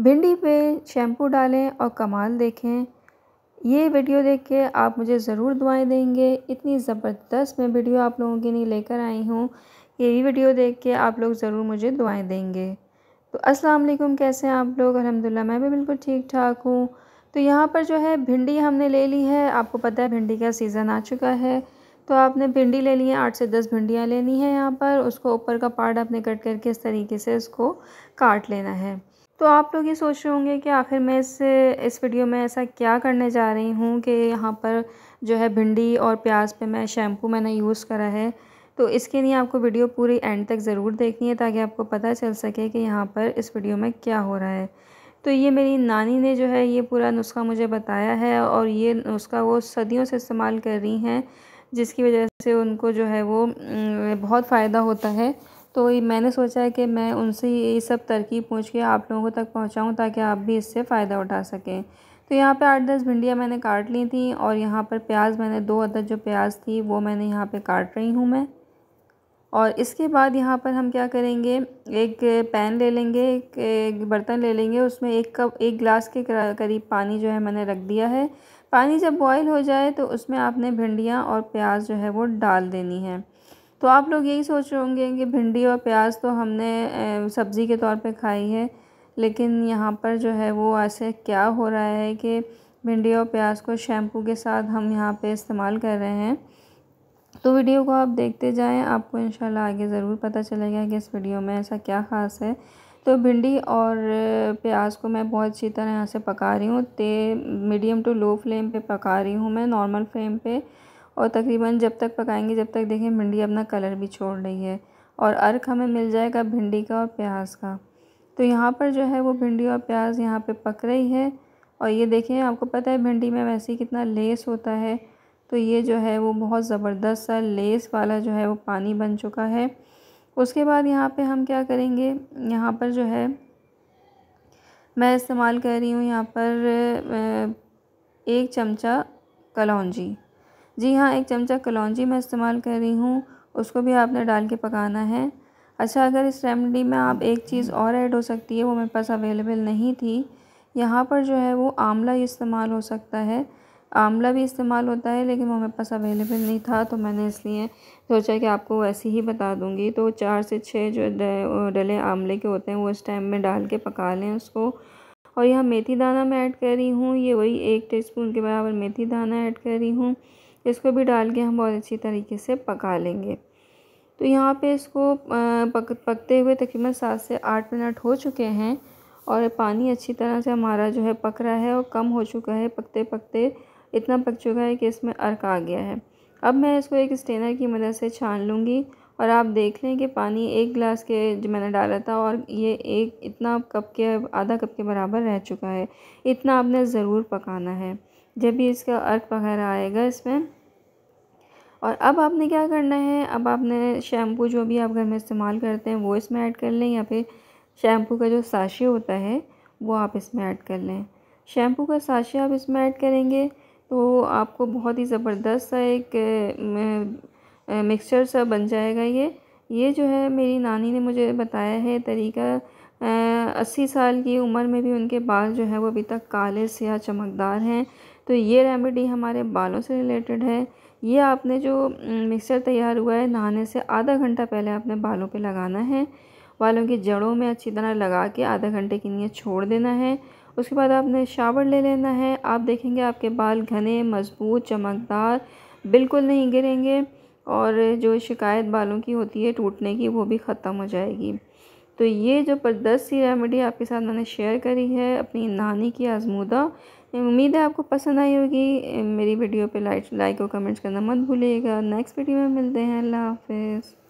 भिंडी पे शैम्पू डालें और कमाल देखें ये वीडियो देख के आप मुझे ज़रूर दुआएं देंगे इतनी ज़बरदस्त मैं वीडियो आप लोगों के लिए लेकर आई हूँ ये वीडियो देख के आप लोग ज़रूर मुझे दुआएं देंगे तो अस्सलाम वालेकुम कैसे हैं आप लोग अलहमदिल्ला मैं भी बिल्कुल ठीक ठाक हूँ तो यहाँ पर जो है भिंडी हमने ले ली है आपको पता है भिंडी का सीज़न आ चुका है तो आपने भिंडी ले ली है आठ से दस भिंडियाँ लेनी है यहाँ पर उसको ऊपर का पार्ट आपने कट करके इस तरीके से उसको काट लेना है तो आप लोग ये सोच रहे होंगे कि आखिर मैं इस इस वीडियो में ऐसा क्या करने जा रही हूँ कि यहाँ पर जो है भिंडी और प्याज पे मैं शैम्पू मैंने यूज़ करा है तो इसके लिए आपको वीडियो पूरी एंड तक ज़रूर देखनी है ताकि आपको पता चल सके कि यहाँ पर इस वीडियो में क्या हो रहा है तो ये मेरी नानी ने जो है ये पूरा नुस्खा मुझे बताया है और ये नुस्खा वो सदियों से इस्तेमाल कर रही हैं जिसकी वजह से उनको जो है वो बहुत फ़ायदा होता है तो मैंने सोचा है कि मैं उनसे ये सब तरकीब पूछ के आप लोगों तक पहुँचाऊँ ताकि आप भी इससे फ़ायदा उठा सकें तो यहाँ पे आठ दस भिंडियाँ मैंने काट ली थी और यहाँ पर प्याज मैंने दो अदद जो प्याज थी वो मैंने यहाँ पे काट रही हूँ मैं और इसके बाद यहाँ पर हम क्या करेंगे एक पैन ले लेंगे एक बर्तन ले लेंगे उसमें एक कप एक गिलास के करीब पानी जो है मैंने रख दिया है पानी जब बॉयल हो जाए तो उसमें आपने भिंडियाँ और प्याज जो है वो डाल देनी है तो आप लोग यही सोच रहे होंगे कि भिंडी और प्याज तो हमने सब्ज़ी के तौर पे खाई है लेकिन यहाँ पर जो है वो ऐसे क्या हो रहा है कि भिंडी और प्याज को शैम्पू के साथ हम यहाँ पे इस्तेमाल कर रहे हैं तो वीडियो को आप देखते जाएं आपको इन आगे ज़रूर पता चलेगा कि इस वीडियो में ऐसा क्या ख़ास है तो भिंडी और प्याज को मैं बहुत अच्छी तरह यहाँ से पका रही हूँ ते मीडियम टू लो फ्लेम पे पका रही हूँ मैं नॉर्मल फ्लेम पे और तकरीबन जब तक पकाएंगे जब तक देखें भिंडी अपना कलर भी छोड़ रही है और अर्क हमें मिल जाएगा भिंडी का और प्याज का तो यहाँ पर जो है वो भिंडी और प्याज यहाँ पे पक रही है और ये देखें आपको पता है भिंडी में वैसे ही कितना लेस होता है तो ये जो है वो बहुत ज़बरदस्त सा लेस वाला जो है वो पानी बन चुका है उसके बाद यहाँ पर हम क्या करेंगे यहाँ पर जो है मैं इस्तेमाल कर रही हूँ यहाँ पर एक चमचा कलौजी जी हाँ एक चमचा कलौजी मैं इस्तेमाल कर रही हूँ उसको भी आपने डाल के पकाना है अच्छा अगर इस रेमडी में आप एक चीज़ और ऐड हो सकती है वो मेरे पास अवेलेबल नहीं थी यहाँ पर जो है वो आंवला इस्तेमाल हो सकता है आंवला भी इस्तेमाल होता है लेकिन वो मेरे पास अवेलेबल नहीं था तो मैंने इसलिए सोचा कि आपको वैसे ही बता दूँगी तो चार से छः जो डले आंवले के होते हैं वो इस टाइम में डाल के पका लें उसको और यहाँ मेथी दाना मैं ऐड कर रही हूँ ये वही एक टीस्पून के बराबर मेथी दाना ऐड कर रही हूँ इसको भी डाल के हम बहुत अच्छी तरीके से पका लेंगे तो यहाँ पे इसको पक पकते हुए तकरीबन सात से आठ मिनट हो चुके हैं और पानी अच्छी तरह से हमारा जो है पक रहा है और कम हो चुका है पकते पकते इतना पक चुका है कि इसमें अर्क आ गया है अब मैं इसको एक स्टेनर की मदद से छान लूँगी और आप देख लें कि पानी एक गिलास के जो मैंने डाला था और ये एक इतना कप के आधा कप के बराबर रह चुका है इतना आपने ज़रूर पकाना है जब भी इसका अर्क वगैरह आएगा इसमें और अब आपने क्या करना है अब आपने शैम्पू जो भी आप घर में इस्तेमाल करते हैं वो इसमें ऐड कर लें या फिर शैम्पू का जो साशी होता है वो आप इसमें ऐड कर लें शैम्पू का साशी आप इसमें ऐड करेंगे तो आपको बहुत ही ज़बरदस्त सा एक मिक्सचर सा बन जाएगा ये ये जो है मेरी नानी ने मुझे बताया है तरीका अस्सी साल की उम्र में भी उनके बाल जो है वो अभी तक काले या चमकदार हैं तो ये रेमेडी हमारे बालों से रिलेटेड है ये आपने जो मिक्सचर तैयार हुआ है नहाने से आधा घंटा पहले आपने बालों पे लगाना है बालों की जड़ों में अच्छी तरह लगा के आधा घंटे के लिए छोड़ देना है उसके बाद आपने शावर ले लेना है आप देखेंगे आपके बाल घने मजबूत चमकदार बिल्कुल नहीं गिरेंगे और जो शिकायत बालों की होती है टूटने की वो भी ख़त्म हो जाएगी तो ये जो पर्दस सी रेमेडी आपके साथ मैंने शेयर करी है अपनी नानी की आजमूदा उम्मीद है आपको पसंद आई होगी मेरी वीडियो पे लाइक लाइक और कमेंट्स करना मत भूलिएगा नेक्स्ट वीडियो में मिलते हैं अल्लाह हाफिज़